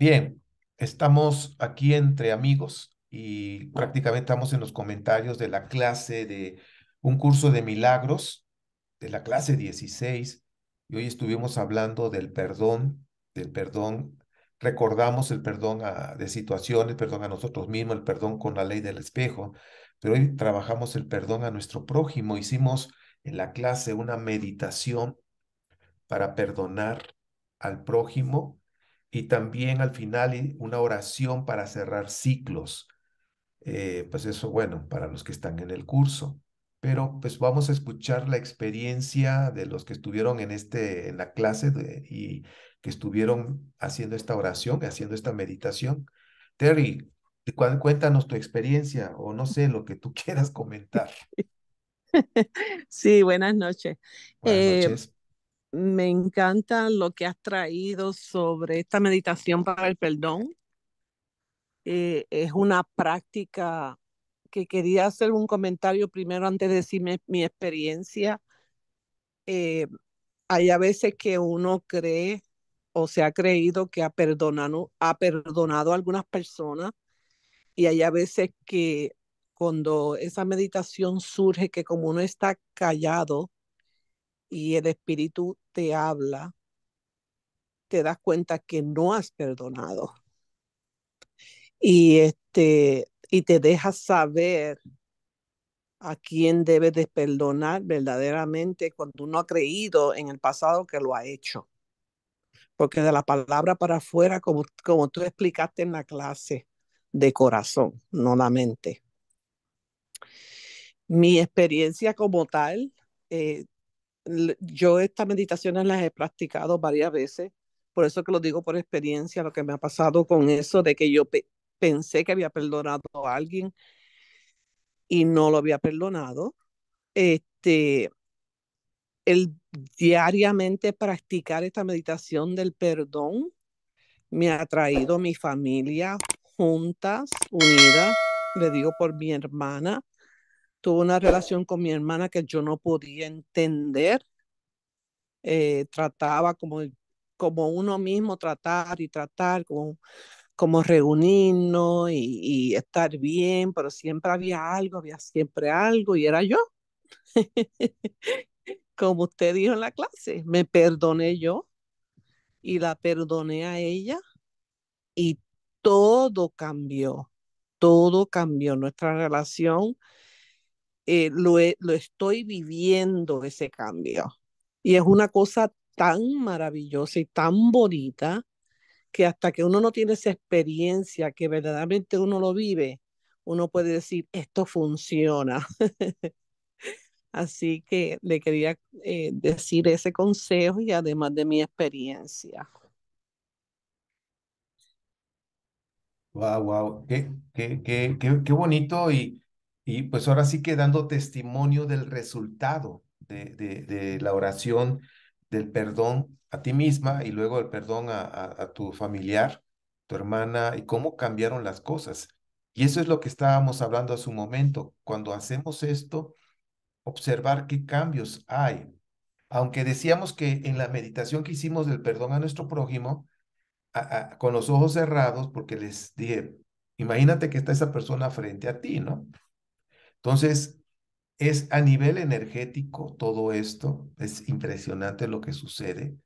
Bien, estamos aquí entre amigos y prácticamente estamos en los comentarios de la clase de un curso de milagros, de la clase 16, y hoy estuvimos hablando del perdón, del perdón, recordamos el perdón a, de situaciones, perdón a nosotros mismos, el perdón con la ley del espejo, pero hoy trabajamos el perdón a nuestro prójimo, hicimos en la clase una meditación para perdonar al prójimo y también al final una oración para cerrar ciclos. Eh, pues eso, bueno, para los que están en el curso. Pero pues vamos a escuchar la experiencia de los que estuvieron en, este, en la clase y que estuvieron haciendo esta oración, haciendo esta meditación. Terry, cuéntanos tu experiencia o no sé, lo que tú quieras comentar. Sí, buenas noches. Buenas eh, noches me encanta lo que has traído sobre esta meditación para el perdón. Eh, es una práctica que quería hacer un comentario primero antes de decirme mi experiencia. Eh, hay a veces que uno cree o se ha creído que ha perdonado, ha perdonado a algunas personas y hay a veces que cuando esa meditación surge que como uno está callado y el espíritu te habla, te das cuenta que no has perdonado. Y, este, y te deja saber a quién debes de perdonar verdaderamente cuando uno ha creído en el pasado que lo ha hecho. Porque de la palabra para afuera, como, como tú explicaste en la clase, de corazón, no la mente. Mi experiencia como tal, eh, yo estas meditaciones las he practicado varias veces, por eso que lo digo por experiencia, lo que me ha pasado con eso de que yo pensé que había perdonado a alguien y no lo había perdonado. Este, el diariamente practicar esta meditación del perdón me ha traído mi familia juntas, unidas, le digo por mi hermana, tuve una relación con mi hermana que yo no podía entender. Eh, trataba como, como uno mismo tratar y tratar, como, como reunirnos y, y estar bien, pero siempre había algo, había siempre algo y era yo. como usted dijo en la clase, me perdoné yo y la perdoné a ella y todo cambió, todo cambió. Nuestra relación eh, lo, lo estoy viviendo ese cambio. Y es una cosa tan maravillosa y tan bonita que hasta que uno no tiene esa experiencia, que verdaderamente uno lo vive, uno puede decir, esto funciona. Así que le quería eh, decir ese consejo y además de mi experiencia. Wow, wow, qué, qué, qué, qué, qué bonito y y pues ahora sí que dando testimonio del resultado de, de, la oración, del perdón a ti misma y luego el perdón a, tu familiar, tu hermana, y cómo cambiaron las cosas. Y eso es lo que estábamos hablando hace un momento. Cuando hacemos esto, observar qué cambios hay. Aunque decíamos que en la meditación que hicimos del perdón a nuestro prójimo, con los ojos cerrados, porque les dije, imagínate que está esa persona frente a ti, ¿no? Entonces, es a nivel energético todo esto, es impresionante lo que sucede,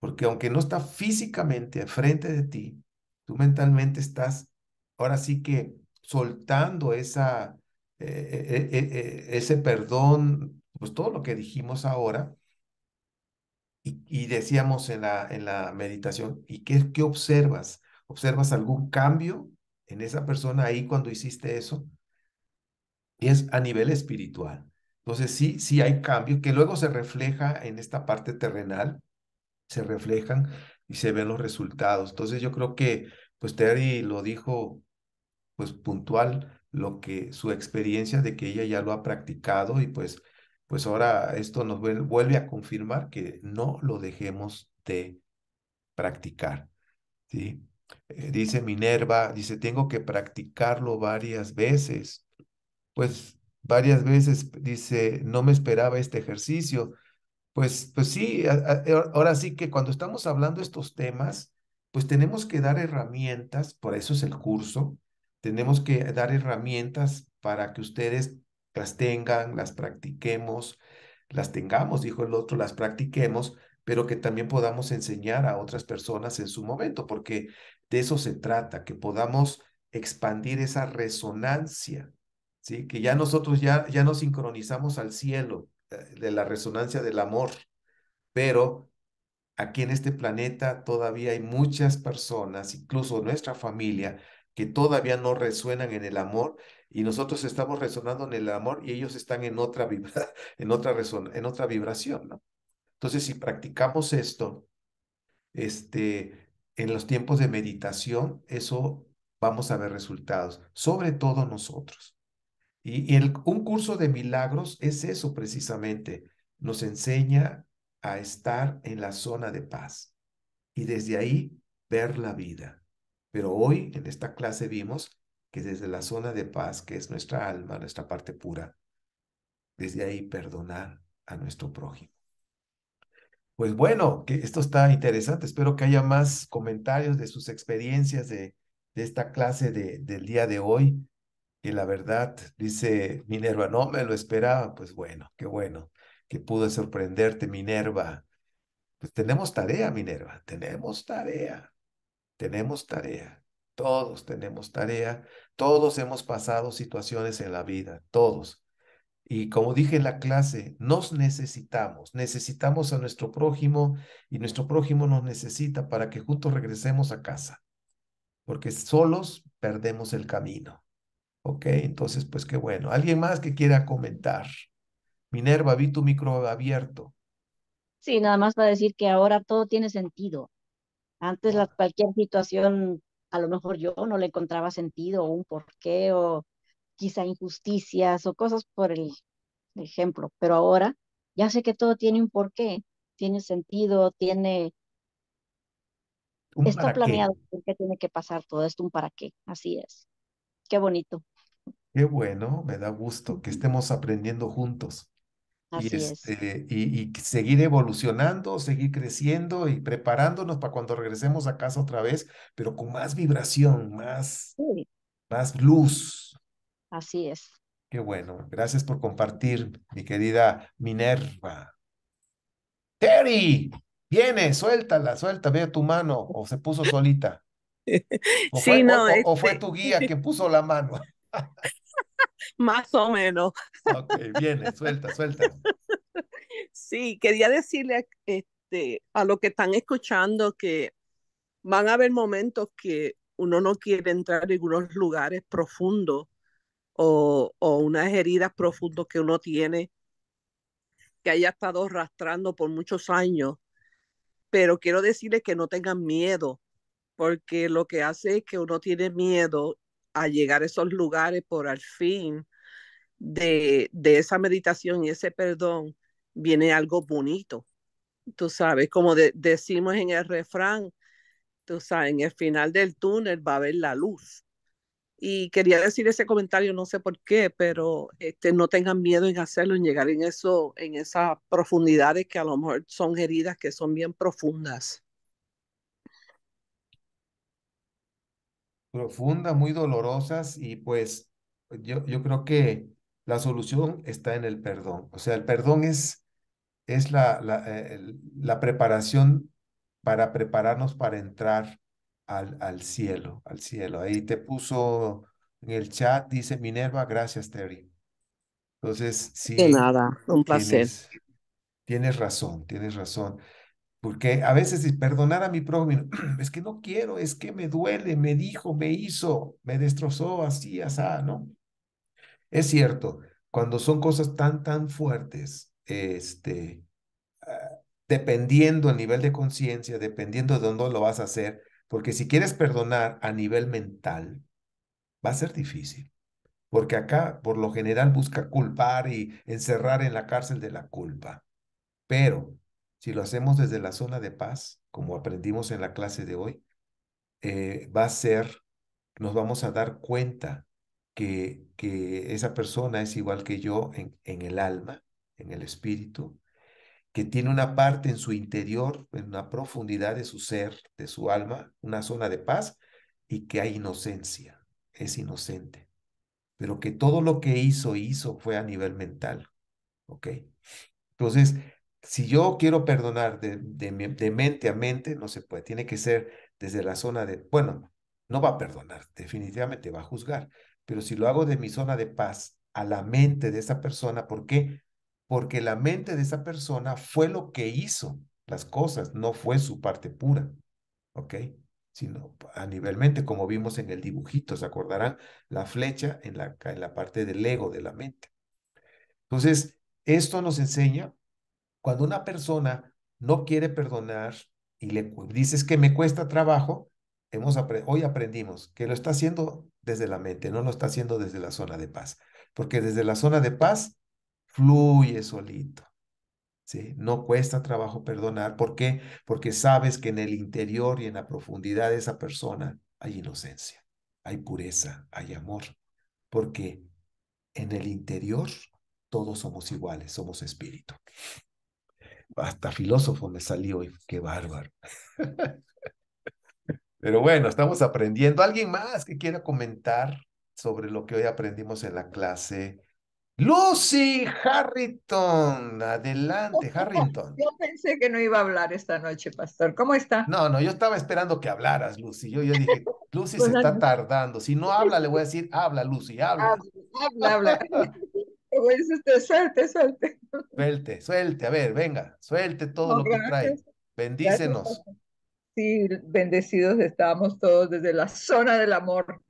porque aunque no está físicamente frente de ti, tú mentalmente estás ahora sí que soltando esa, eh, eh, eh, ese perdón, pues todo lo que dijimos ahora. Y, decíamos en la, en la meditación, ¿y qué, qué observas? ¿Observas algún cambio en esa persona ahí cuando hiciste eso? es a nivel espiritual. Entonces sí, sí hay cambios que luego se refleja en esta parte terrenal, se reflejan y se ven los resultados. Entonces yo creo que, pues Terry lo dijo, pues puntual, lo que su experiencia de que ella ya lo ha practicado y pues, pues ahora esto nos vuelve a confirmar que no lo dejemos de practicar. ¿sí? Eh, dice Minerva, dice, tengo que practicarlo varias veces pues varias veces dice, no me esperaba este ejercicio. Pues, pues sí, eh, ahora sí que cuando estamos hablando estos temas, pues tenemos que dar herramientas, por eso es el curso, tenemos que dar herramientas para que ustedes las tengan, las practiquemos, las tengamos, dijo el otro, las practiquemos, pero que también podamos enseñar a otras personas en su momento, porque de eso se trata, que podamos expandir esa resonancia ¿sí? que ya nosotros ya, ya nos sincronizamos al cielo eh, de la resonancia del amor, pero aquí en este planeta todavía hay muchas personas, incluso nuestra familia, que todavía no resuenan en el amor y nosotros estamos resonando en el amor y ellos están en otra, en otra, en otra vibración. ¿no? Entonces, si practicamos esto, este, en los tiempos de meditación, eso vamos a ver resultados, sobre todo nosotros. Y, un curso de milagros es eso precisamente. Nos enseña a estar en la zona de paz y desde ahí ver la vida. Pero hoy en esta clase vimos que desde la zona de paz, que es nuestra alma, nuestra parte pura, desde ahí perdonar a nuestro prójimo. Pues bueno, que esto está interesante. Espero que haya más comentarios de sus experiencias de, de esta clase de, del día de hoy. Y la verdad, dice Minerva, no me lo esperaba. Pues bueno, qué bueno que pude sorprenderte, Minerva. Pues tenemos tarea, Minerva, tenemos tarea, tenemos tarea. Todos tenemos tarea, todos hemos pasado situaciones en la vida, todos. Y como dije en la clase, nos necesitamos, necesitamos a nuestro prójimo y nuestro prójimo nos necesita para que juntos regresemos a casa, porque solos perdemos el camino. Ok, entonces, pues qué bueno. ¿Alguien más que quiera comentar? Minerva, vi tu micro abierto. Sí, nada más para decir que ahora todo tiene sentido. Antes cualquier situación, a lo mejor yo no le encontraba sentido o un porqué o quizá injusticias o cosas por el ejemplo, pero ahora ya sé que todo tiene un porqué, tiene sentido, tiene... Está planeado por qué tiene que pasar todo esto, un para qué, así es. Qué bonito. Qué bueno, me da gusto que estemos aprendiendo juntos. Este, y, y, seguir evolucionando, seguir creciendo y preparándonos para cuando regresemos a casa otra vez, pero con más vibración, más, más luz. Así es. Qué bueno. Gracias por compartir, mi querida Minerva. Terry, viene, suéltala, suelta, ve tu mano. O se puso solita. sí, no. O, o fue este tu guía que puso la mano. Más o menos. Ok, viene, suelta, suelta. Sí, quería decirle a, este, a los que están escuchando que van a haber momentos que uno no quiere entrar en unos lugares profundos o, o unas heridas profundas que uno tiene que haya estado arrastrando por muchos años. Pero quiero decirles que no tengan miedo, porque lo que hace es que uno tiene miedo a llegar a esos lugares por al fin de, esa meditación y ese perdón, viene algo bonito. Tú sabes, como decimos en el refrán, tú sabes, en el final del túnel va a haber la luz. Y quería decir ese comentario, no sé por qué, pero este, no tengan miedo en hacerlo, en llegar en, eso, en esas profundidades que a lo mejor son heridas que son bien profundas. profundas, muy dolorosas y pues yo, yo creo que la solución está en el perdón. O sea, el perdón es, es la, la, eh, la preparación para prepararnos para entrar al, al cielo, al cielo. Ahí te puso en el chat, dice Minerva, gracias Terry. Entonces, sí. De nada, un placer. tienes razón, tienes razón. Porque a veces si perdonar a mi prójimo, es que no quiero, es que me duele, me dijo, me hizo, me destrozó así, así, ¿no? Es cierto, cuando son cosas tan, tan fuertes, este, ah, dependiendo el nivel de conciencia, dependiendo de dónde lo vas a hacer, porque si quieres perdonar a nivel mental, va a ser difícil. Porque acá, por lo general, busca culpar y encerrar en la cárcel de la culpa. Pero si lo hacemos desde la zona de paz, como aprendimos en la clase de hoy, eh, va a ser, nos vamos a dar cuenta que, que esa persona es igual que yo en, el alma, en el espíritu, que tiene una parte en su interior, en la profundidad de su ser, de su alma, una zona de paz, y que hay inocencia, es inocente, pero que todo lo que hizo, hizo fue a nivel mental, ¿ok? Entonces, si yo quiero perdonar de, mente a mente, no se puede. Tiene que ser desde la zona de, bueno, no va a perdonar, definitivamente va a juzgar. Pero si lo hago de mi zona de paz a la mente de esa persona, ¿por qué? Porque la mente de esa persona fue lo que hizo las cosas, no fue su parte pura, ¿ok? Sino a nivel mente, como vimos en el dibujito, se acordarán, la flecha en la, en la parte del ego de la mente. Entonces, esto nos enseña cuando una persona no quiere perdonar y le dices que me cuesta trabajo, hemos hoy aprendimos que lo está haciendo desde la mente, no lo está haciendo desde la zona de paz, porque desde la zona de paz fluye solito. ¿Sí? No cuesta trabajo perdonar. ¿Por qué? Porque sabes que en el interior y en la profundidad de esa persona hay inocencia, hay pureza, hay amor. Porque en el interior todos somos iguales, somos espíritu hasta filósofo me salió y qué bárbaro. Pero bueno, estamos aprendiendo. ¿Alguien más que quiera comentar sobre lo que hoy aprendimos en la clase? Lucy Harrington, adelante, Harrington. Yo pensé que no iba a hablar esta noche, pastor. ¿Cómo está? No, no, yo estaba esperando que hablaras, Lucy. Yo, yo dije, Lucy se está tardando. Si no habla, le voy a decir, habla, Lucy, habla. Habla, habla suelte, este, suelte. Suelte, suelte, a ver, venga, suelte todo lo que trae. Bendícenos. Sí, bendecidos estamos todos desde la zona del amor.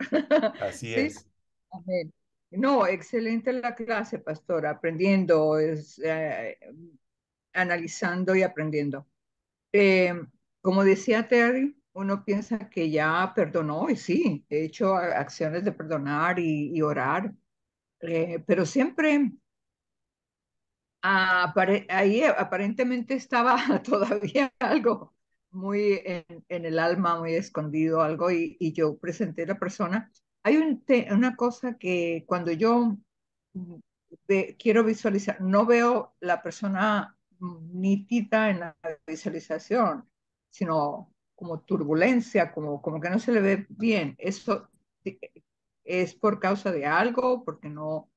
Así es. Amén. No, excelente la clase, pastor, aprendiendo, es, eh, analizando y aprendiendo. Em, como decía Terry, uno piensa que ya perdonó y sí, he hecho acciones de perdonar y, y orar, eh, pero siempre ahí aparentemente estaba todavía algo muy en, el alma, muy escondido, algo, y, y yo presenté a la persona. Hay una cosa que cuando yo quiero visualizar, no veo la persona nítida en la visualización, sino como turbulencia, como, como que no se le ve bien. Eso ¿Es por causa de algo? ¿Porque no,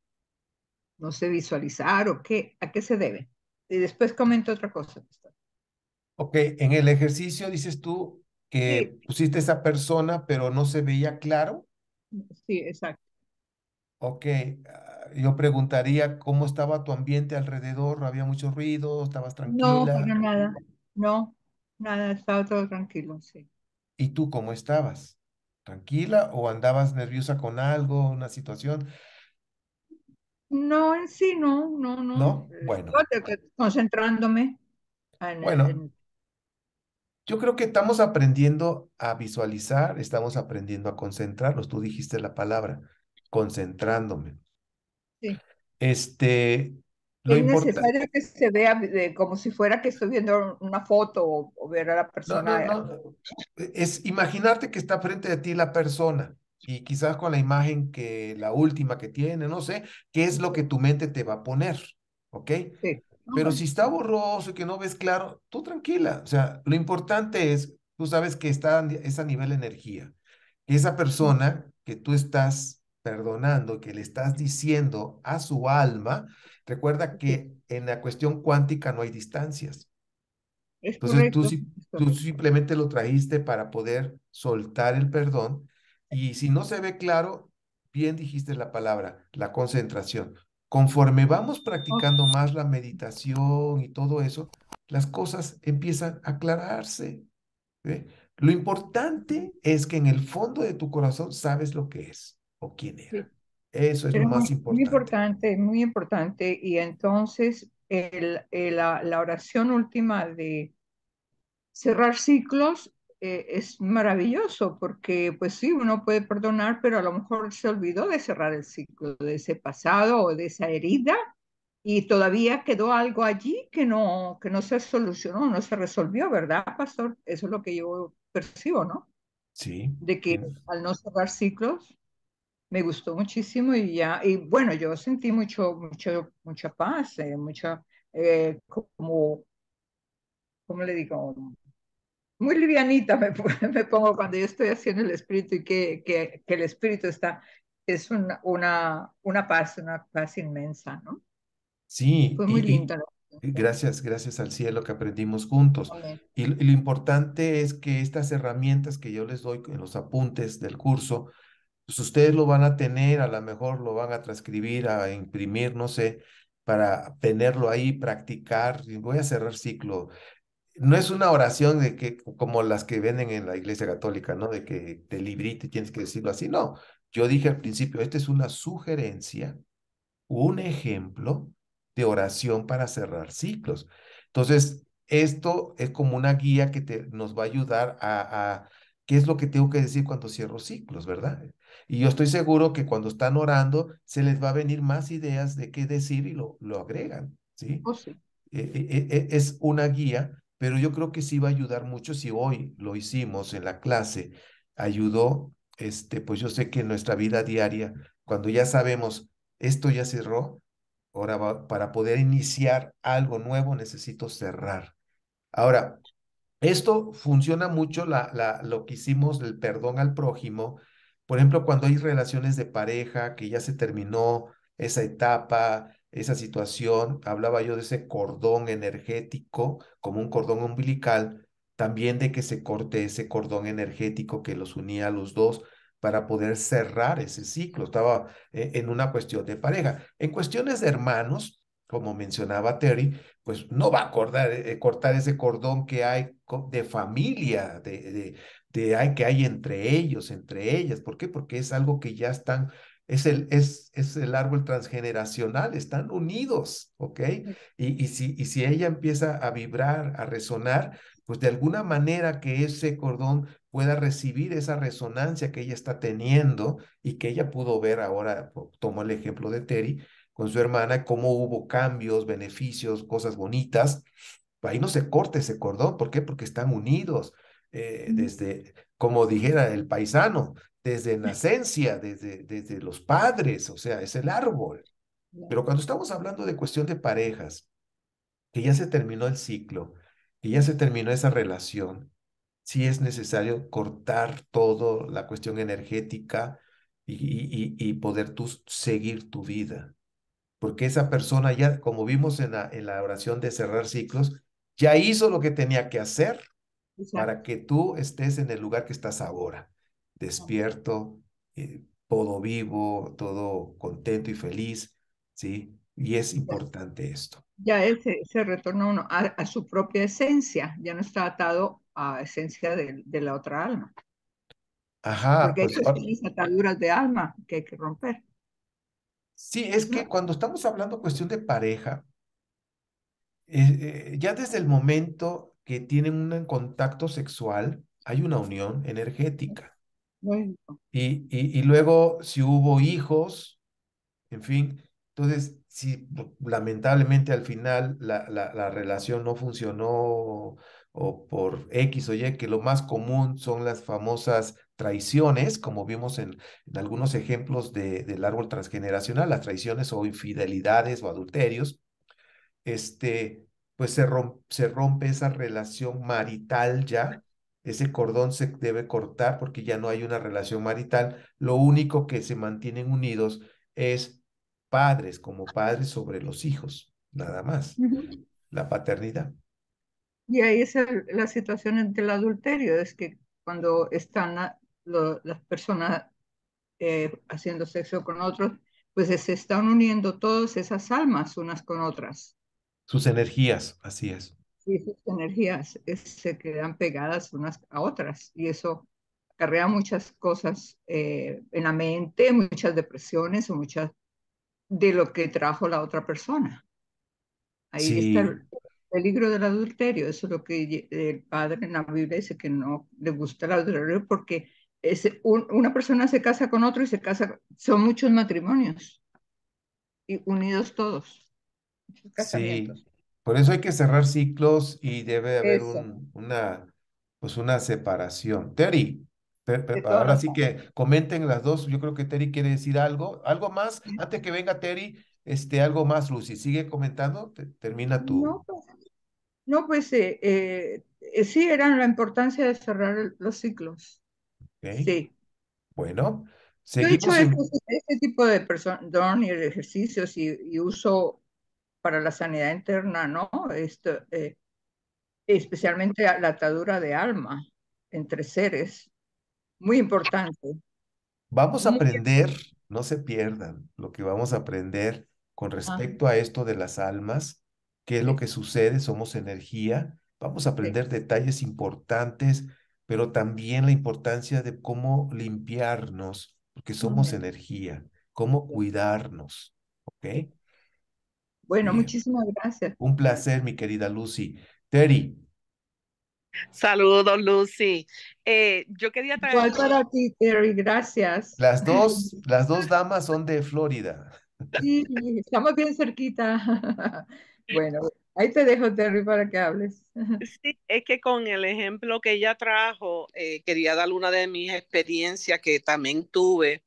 no sé visualizar o qué? ¿A qué se debe? Y después comento otra cosa. Ok, en el ejercicio dices tú que pusiste esa persona, pero no se veía claro. Sí, exacto. Ok, ah, yo preguntaría cómo estaba tu ambiente alrededor, había mucho ruido, estabas tranquila. No, nada, no, nada, estaba todo tranquilo, sí. ¿Y tú cómo estabas? tranquila o andabas nerviosa con algo, una situación? No, en sí, no, no, no. ¿No? Eh, bueno. Concentrándome. bueno. Yo creo que estamos aprendiendo a visualizar, estamos aprendiendo a concentrarnos. Tú dijiste la palabra, concentrándome. Sí. Este, es necesario que se vea eh, como si fuera que estoy viendo una foto o, ver a la persona. Eh. Es imaginarte que está frente a ti la persona y quizás con la imagen que la última que tiene, no sé, qué es lo que tu mente te va a poner, ¿ok? Sí. Pero si está borroso y que no ves claro, tú tranquila. O sea, lo importante es, tú sabes que está en a nivel de energía. Esa persona que tú estás perdonando, que le estás diciendo a su alma, Recuerda que en la cuestión cuántica no hay distancias. Entonces tú, simplemente lo trajiste para poder soltar el perdón y si no se ve claro, bien dijiste la palabra, la concentración. Conforme vamos practicando más la meditación y todo eso, las cosas empiezan a aclararse. Lo importante es que en el fondo de tu corazón sabes lo que es o quién era. Eso es lo más importante. Muy importante, muy importante. Y entonces el, eh, la, oración última de cerrar ciclos eh, es maravilloso porque pues sí, uno puede perdonar, pero a lo mejor se olvidó de cerrar el ciclo de ese pasado o de esa herida y todavía quedó algo allí que no, que no se solucionó, no se resolvió, ¿verdad, pastor? Eso es lo que yo percibo, ¿no? Sí. De que al no cerrar ciclos me gustó muchísimo y ya, y bueno, yo sentí mucho, mucho, mucha paz, eh, mucha, eh, como, ¿cómo le digo? Muy livianita me, me, pongo cuando yo estoy haciendo el espíritu y que, que, que el espíritu está, es una, una, una, paz, una paz inmensa, ¿no? Sí. Fue muy gracias, gracias al cielo que aprendimos juntos. y, lo importante es que estas herramientas que yo les doy en los apuntes del curso, pues, ustedes lo van a tener, a lo mejor lo van a transcribir, a imprimir, no sé, para tenerlo ahí, practicar, voy a cerrar ciclo. No es una oración de que, como las que venden en la iglesia católica, ¿no? De que te librite y tienes que decirlo así. No, yo dije al principio, esta es una sugerencia, un ejemplo de oración para cerrar ciclos. Entonces, esto es como una guía que te, nos va a ayudar a qué es lo que tengo que decir cuando cierro ciclos, ¿verdad? Y yo estoy seguro que cuando están orando, se les va a venir más ideas de qué decir y lo, lo agregan, ¿sí? o oh, sí. E, e, e, es una guía, pero yo creo que sí va a ayudar mucho si hoy lo hicimos en la clase, ayudó, este, pues yo sé que en nuestra vida diaria, cuando ya sabemos, esto ya cerró, ahora para poder iniciar algo nuevo necesito cerrar. Ahora, esto funciona mucho la, la, lo que hicimos, el perdón al prójimo, por ejemplo, cuando hay relaciones de pareja, que ya se terminó esa etapa, esa situación, hablaba yo de ese cordón energético como un cordón umbilical, también de que se corte ese cordón energético que los unía a los dos para poder cerrar ese ciclo. Estaba eh, en una cuestión de pareja. En cuestiones de hermanos, como mencionaba Terry, pues no va a eh, cortar, ese cordón que hay de familia, de, de, este, hay, que hay entre ellos, entre ellas. ¿Por qué? Porque es algo que ya están, es el, es, es el árbol transgeneracional, están unidos, ¿ok? Mm. Y, si, y si ella empieza a vibrar, a resonar, pues de alguna manera que ese cordón pueda recibir esa resonancia que ella está teniendo y que ella pudo ver ahora, tomo el ejemplo de Terry, con su hermana, cómo hubo cambios, beneficios, cosas bonitas. Ahí no se corta ese cordón, ¿por qué? Porque están unidos, eh, desde, como dijera el paisano, desde nacencia, desde, desde los padres, o sea, es el árbol. Pero cuando estamos hablando de cuestión de parejas, que ya se terminó el ciclo, que ya se terminó esa relación, sí es necesario cortar toda la cuestión energética y, poder tú seguir tu vida. Porque esa persona ya, como vimos en la, en la oración de cerrar ciclos, ya hizo lo que tenía que hacer para que tú estés en el lugar que estás ahora, despierto, eh, todo vivo, todo contento y feliz, ¿sí? Y es importante esto. Ya él se, retornó retorna uno a, su propia esencia, ya no está atado a esencia de, la otra alma. Ajá. Porque pues, es ataduras de alma que hay que romper. Sí, es que cuando estamos hablando cuestión de pareja, eh, eh, ya desde el momento que tienen un contacto sexual, hay una unión energética. Y, y, luego, si hubo hijos, en fin, entonces, si lamentablemente al final la, la, relación no funcionó o por X o Y, que lo más común son las famosas traiciones, como vimos en, algunos ejemplos del árbol transgeneracional, las traiciones o infidelidades o adulterios, este, pues se, romp, se rompe esa relación marital ya, ese cordón se debe cortar porque ya no hay una relación marital, lo único que se mantienen unidos es padres, como padres sobre los hijos, nada más, la paternidad. Y ahí es la situación entre el adulterio, es que cuando están las personas eh, haciendo sexo con otros, pues se están uniendo todas esas almas unas con otras. Sus energías, así es. Sí, sus energías eh, se quedan pegadas unas a otras y eso acarrea muchas cosas eh, en la mente, muchas depresiones o muchas de lo que trajo la otra persona. Ahí está el peligro del adulterio, eso es lo que el padre en la Biblia dice que no le gusta el adulterio porque una persona se casa con otro y se casa, son muchos matrimonios, y unidos todos. Sí. Por eso hay que cerrar ciclos y debe haber una, pues una separación. Terry, ahora sí que comenten las dos. Yo creo que Terry quiere decir algo. Algo más, antes que venga Terry, este, algo más, Lucy. Sigue comentando, termina tú. No, pues, pues eh, eh, eh, sí, era la importancia de cerrar los ciclos. Sí. Bueno, Yo he hecho este, tipo de, personas, y ejercicios y uso para la sanidad interna, ¿no? Esto, eh, especialmente la atadura de alma entre seres, muy importante. Vamos a aprender, no se pierdan lo que vamos a aprender con ah. respecto a esto de las almas, qué es lo que sucede, somos energía, vamos a aprender detalles importantes, pero también la importancia de cómo limpiarnos, porque somos energía, cómo cuidarnos, ¿ok? Bueno, eh, muchísimas gracias. Un placer, mi querida Lucy. Terry. Saludos, Lucy. Eh, yo quería traer... Igual para ti, Terry, gracias. Las dos, las dos damas son de Florida. Sí, estamos bien cerquita. Bueno, ahí te dejo, Terry, para que hables. Sí, es que con el ejemplo que ella trajo, eh, quería dar una de mis experiencias que también tuve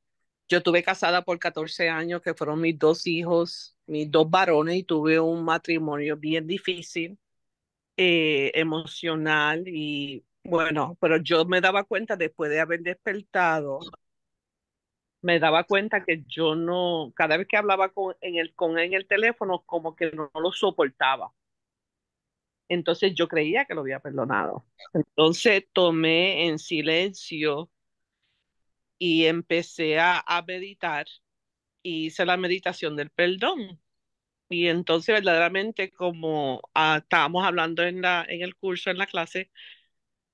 yo estuve casada por 14 años, que fueron mis dos hijos, mis dos varones, y tuve un matrimonio bien difícil, eh, emocional, y bueno, pero yo me daba cuenta después de haber despertado, me daba cuenta que yo no, cada vez que hablaba con, en el, con él en el teléfono, como que no lo soportaba. Entonces yo creía que lo había perdonado. Entonces tomé en silencio y empecé a, meditar y hice la meditación del perdón. Y entonces verdaderamente como ah, estábamos hablando en, la, en el curso, en la clase,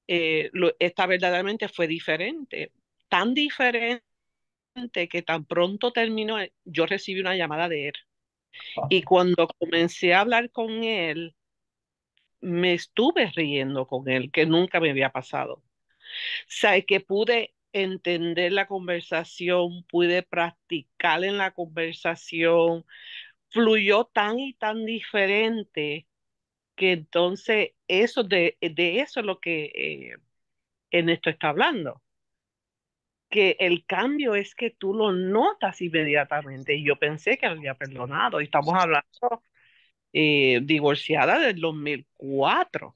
eh, esta verdaderamente fue diferente, tan diferente que tan pronto terminó, eh, yo recibí una llamada de él. Ah. Y cuando comencé a hablar con él, me estuve riendo con él, que nunca me había pasado. O sea, que pude entender la conversación, pude practicar en la conversación, fluyó tan y tan diferente que entonces eso de, de eso es lo que en eh, esto está hablando. Que el cambio es que tú lo notas inmediatamente. Y yo pensé que había perdonado. Y estamos hablando eh, divorciada del 2004.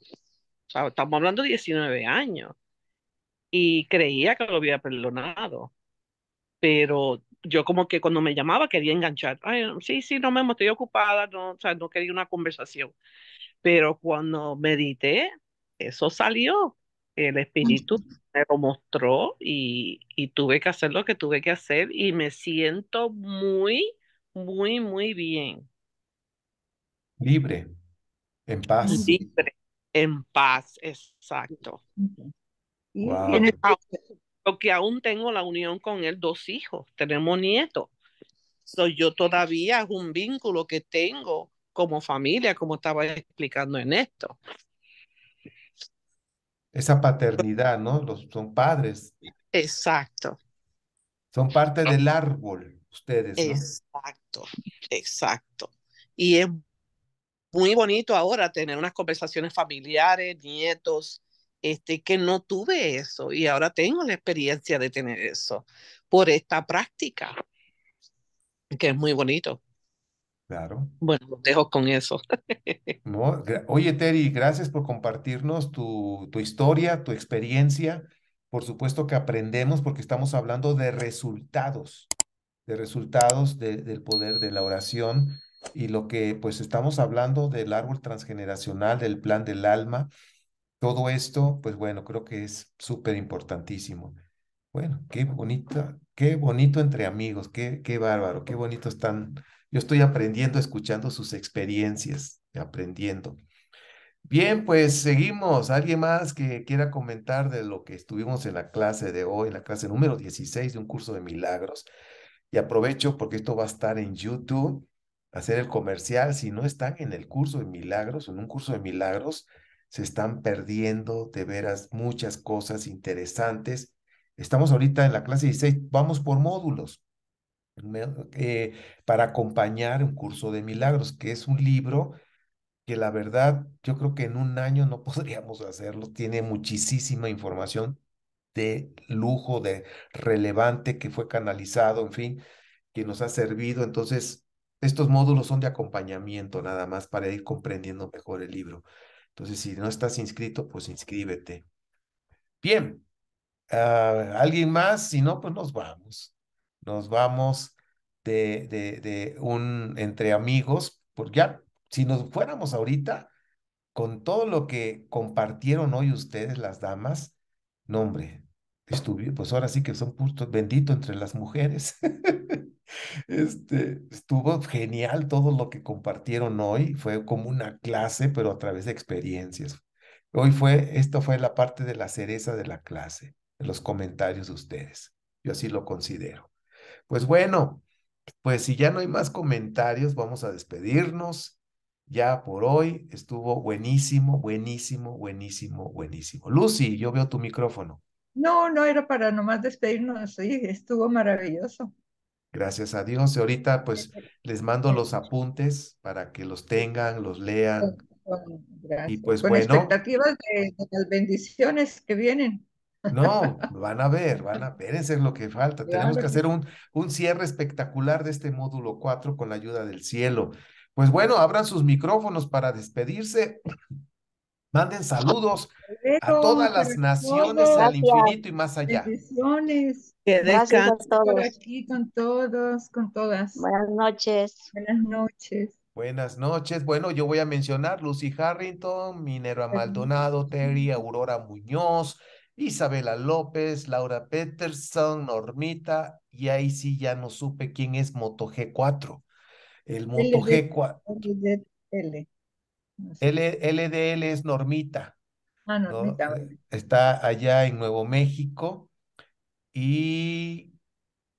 estamos hablando de 19 años y creía que lo había perdonado. Pero yo como que cuando me llamaba quería enganchar. sí, sí, no me estoy ocupada, no, o sea, no quería una conversación. Pero cuando medité, eso salió. El espíritu me lo mostró y, y tuve que hacer lo que tuve que hacer y me siento muy, muy, muy bien. Libre, en paz. Libre, en paz, exacto. Porque aún tengo la unión con él, dos hijos, tenemos nietos. soy yo todavía es un vínculo que tengo como familia, como estaba explicando en esto. Esa paternidad, ¿no? Los, son padres. Exacto. Son parte del árbol, ustedes. Exacto, exacto. Y es muy bonito ahora tener unas conversaciones familiares, nietos, este, que no tuve eso y ahora tengo la experiencia de tener eso por esta práctica, que es muy bonito. Claro. Bueno, dejo con eso. oye, Terry, gracias por compartirnos tu, tu historia, tu experiencia. Por supuesto que aprendemos porque estamos hablando de resultados, de resultados del poder de la oración y lo que pues estamos hablando del árbol transgeneracional, del plan del alma todo esto, pues bueno, creo que es súper importantísimo. Bueno, qué bonito, qué bonito entre amigos, qué, qué bárbaro, qué bonito están. Yo estoy aprendiendo, escuchando sus experiencias, aprendiendo. Bien, pues seguimos. ¿Alguien más que quiera comentar de lo que estuvimos en la clase de hoy, en la clase número 16 de un curso de milagros? Y aprovecho porque esto va a estar en YouTube, hacer el comercial. Si no están en el curso de milagros, en un curso de milagros, se están perdiendo de veras muchas cosas interesantes. Estamos ahorita en la clase 16, vamos por módulos eh, para acompañar un curso de milagros, que es un libro que la verdad yo creo que en un año no podríamos hacerlo. Tiene muchísima información de lujo, de relevante que fue canalizado, en fin, que nos ha servido. Entonces, estos módulos son de acompañamiento nada más para ir comprendiendo mejor el libro. Entonces, si no estás inscrito, pues inscríbete. Bien. Ah, ¿Alguien más? Si no, pues nos vamos. Nos vamos de, de, de un entre amigos, porque ya, si nos fuéramos ahorita, con todo lo que compartieron hoy ustedes, las damas, nombre, no, pues ahora sí que son puros bendito entre las mujeres. Este, estuvo genial todo lo que compartieron hoy. Fue como una clase, pero a través de experiencias. Hoy fue, esto fue la parte de la cereza de la clase, los comentarios de ustedes. Yo así lo considero. Pues bueno, pues si ya no hay más comentarios, vamos a despedirnos. Ya por hoy estuvo buenísimo, buenísimo, buenísimo, buenísimo. Lucy, yo veo tu micrófono. No, no era para nomás despedirnos, sí, estuvo maravilloso. Gracias a Dios. Y ahorita pues les mando los apuntes para que los tengan, los lean. Gracias. Y pues Con bueno. expectativas de, las bendiciones que vienen. No, van a ver, van a ver, ese es lo que falta. Tenemos que hacer un, un cierre espectacular de este módulo 4 con la ayuda del cielo. Pues bueno, abran sus micrófonos para despedirse. Manden saludos a todas las naciones, al infinito y más allá. Bendiciones. Gracias todos. con todos, con todas. Buenas noches. Buenas noches. Buenas noches. Bueno, yo voy a mencionar Lucy Harrington, Minero Maldonado, Terry, Aurora Muñoz, Isabela López, Laura Peterson, Normita, y ahí sí ya no supe quién es Moto G4. El Moto G4. LDL. LDL es Normita. Ah, Normita. Eh, está allá en Nuevo México. Y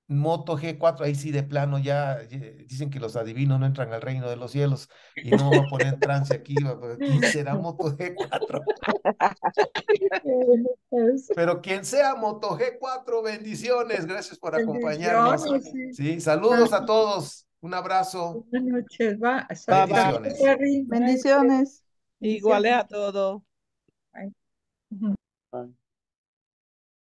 Moto G4, ahí sí de plano ya dicen que los adivinos no entran al reino de los cielos y no va a poner trance aquí, ¿quién será Moto G4? Pero quien sea Moto G4, bendiciones, gracias por acompañarnos. Sí. saludos a todos, un abrazo. Buenas noches, va. Bendiciones. Bendiciones. a todo.